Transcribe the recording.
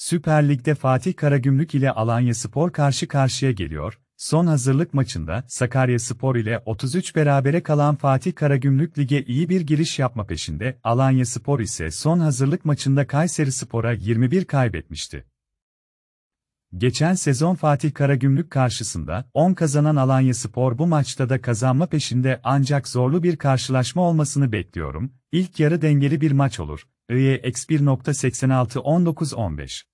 Süper Lig'de Fatih Karagümrük ile Alanya Spor karşı karşıya geliyor. Son hazırlık maçında Sakarya Spor ile 33 berabere kalan Fatih Karagümrük Lig'e iyi bir giriş yapma peşinde, Alanya Spor ise son hazırlık maçında Kayseri Spor'a 21 kaybetmişti. Geçen sezon Fatih Karagümrük karşısında 10 kazanan Alanya Spor bu maçta da kazanma peşinde ancak zorlu bir karşılaşma olmasını bekliyorum, İlk yarı dengeli bir maç olur, IE X1.86 19-15.